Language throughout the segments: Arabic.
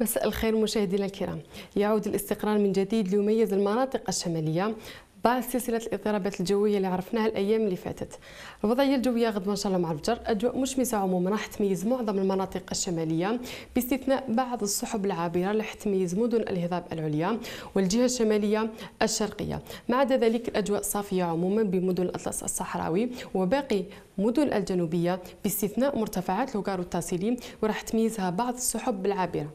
مساء الخير مشاهدينا الكرام يعود الاستقرار من جديد ليميز المناطق الشماليه بعد سلسله الاضطرابات الجويه اللي عرفناها الايام اللي فاتت الوضعيه الجويه غد ان شاء الله مع الفجر اجواء مشمسه عموما راح تميز معظم المناطق الشماليه باستثناء بعض السحب العابره اللي راح تميز مدن الهضاب العليا والجهه الشماليه الشرقيه ما عدا ذلك الاجواء صافيه عموما بمدن الاطلس الصحراوي وباقي مدن الجنوبيه باستثناء مرتفعات لوغار والتاسيلي وراح تميزها بعض السحب العابره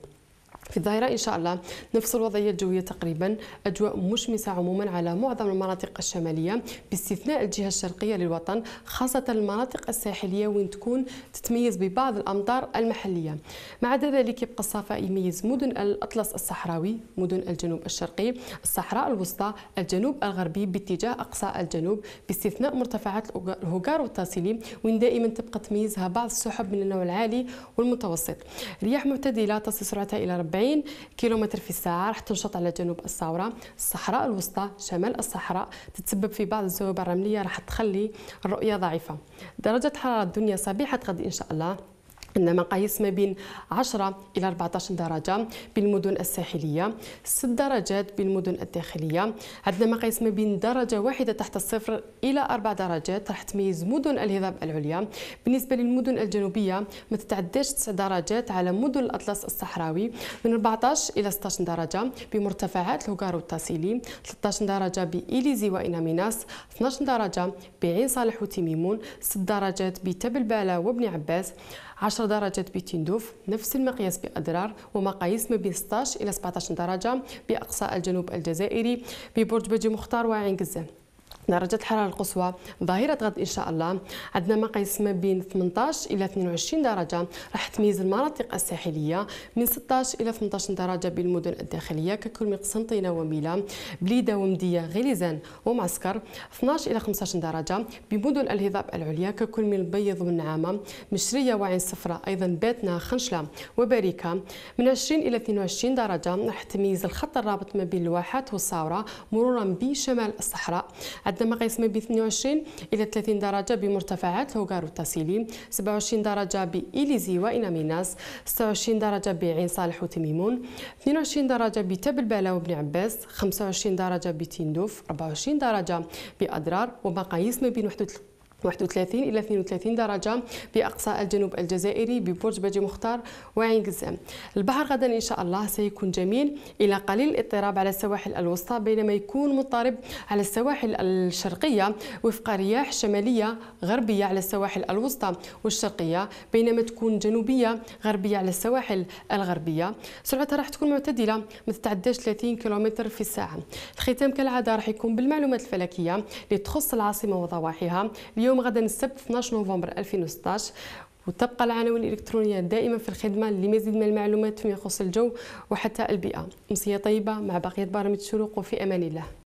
في الظاهرة إن شاء الله نفس الوضعية الجوية تقريبا أجواء مشمسة عموما على معظم المناطق الشمالية باستثناء الجهة الشرقية للوطن خاصة المناطق الساحلية وين تكون تتميز ببعض الأمطار المحلية مع ذلك يبقى الصفاء يميز مدن الأطلس الصحراوي مدن الجنوب الشرقي الصحراء الوسطى الجنوب الغربي باتجاه أقصى الجنوب باستثناء مرتفعات الهوغار والتاسيلي وين دائما تبقى تميزها بعض السحب من النوع العالي والمتوسط رياح معتدلة تصل سرعتها إلى 40 40 كيلومتر في الساعة راح تنشط على جنوب الصورة الصحراء الوسطى شمال الصحراء تتسبب في بعض الزوبة الرملية راح تخلي الرؤية ضعيفة درجة حرارة الدنيا صبيحة غد إن شاء الله عندنا مقاييس ما بين 10 إلى 14 درجة بالمدن الساحلية 6 درجات بالمدن الداخلية عندنا مقاييس ما بين درجة واحدة تحت الصفر إلى 4 درجات راح تميز مدن الهضاب العليا بالنسبة للمدن الجنوبية ما تتعداش 9 درجات على مدن الأطلس الصحراوي من 14 إلى 16 درجة بمرتفعات الهوكار والتاسيلي 13 درجة بإليزي وإناميناس 12 درجة بعين صالح وتيميمون 6 درجات بتبلبالة وبني عباس 10 درجات بتندوف نفس المقياس بأضرار ومقاييس ما بين 16 إلى 17 درجة بأقصى الجنوب الجزائري ببرج بجي مختار وعين قزان درجات الحراره القصوى ظاهره غد ان شاء الله عندنا مقاييس ما بين 18 الى 22 درجه راح تميز المناطق الساحليه من 16 الى 18 درجه بالمدن الداخليه ككل من قسنطينه وميلا بليده ومديه غليزان ومعسكر 12 الى 15 درجه بمدن الهضاب العليا ككل من البيض والنعامه مشريه وعين صفراء ايضا باتنا خنشله وباريكا من 20 الى 22 درجه راح تميز الخط الرابط ما بين الواحات والصاوره مرورا بشمال الصحراء عندنا مقاييس ما بين 22 الى 30 درجه بمرتفعات لوغار والتاسيلي 27 درجه بإليزي وإنا ميناس 26 درجه بعين صالح وتميمون 22 درجه بتب البالا وبن عباس 25 درجه بتندوف 24 درجه بأدرار ومقاييس ما بين 31 31 إلى 32 درجة بأقصى الجنوب الجزائري ببرج باجي مختار وعين قزام البحر غدا إن شاء الله سيكون جميل إلى قليل الاضطراب على السواحل الوسطى بينما يكون مضطرب على السواحل الشرقية وفق رياح شمالية غربية على السواحل الوسطى والشرقية بينما تكون جنوبية غربية على السواحل الغربية سرعتها راح تكون معتدلة ما تتعداش 30 كم في الساعة الختام كالعادة راح يكون بالمعلومات الفلكية اللي تخص العاصمة وضواحيها اليوم اليوم غدا السبت 12 نوفمبر 2016 وتبقى العناوين الإلكترونية دائما في الخدمة لمزيد من المعلومات فيما يخص الجو وحتى البيئة أمسية طيبة مع بقية برامج الشروق وفي أمان الله